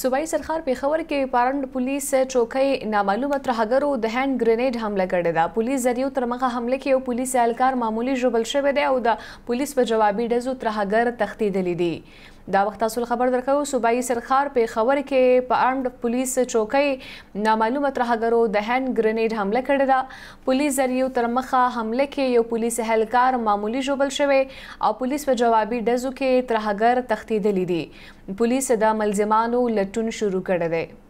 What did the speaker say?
صوبایي سرخار پیښور کې پارند پولیس چوکۍ نامعلومه ترهګرو د هند ګرینیډ حمله کړې ده پولیس ذریعو تر مغه حمله کې یو پولیس اهلکار معمولی ژوبل شوی دی او د پولیس په جوابي ډزو ترهګر تښتېدلی دی دا وخت تاسو خبر درکو صوبایي سرخار په خبر کې په ارمډ پولیس چوکۍ نامعلومه ترهګرو د هند ګرینیډ حمله کړې ده پولیس ذریعہ تر مخه حمله کې یو پولیس اهلکار معمولی جوبل شوی او پولیس په جوابي ډزو کې ترهګر تختیدلې دي پولیس د ملزمانو لټون شروع کړی دی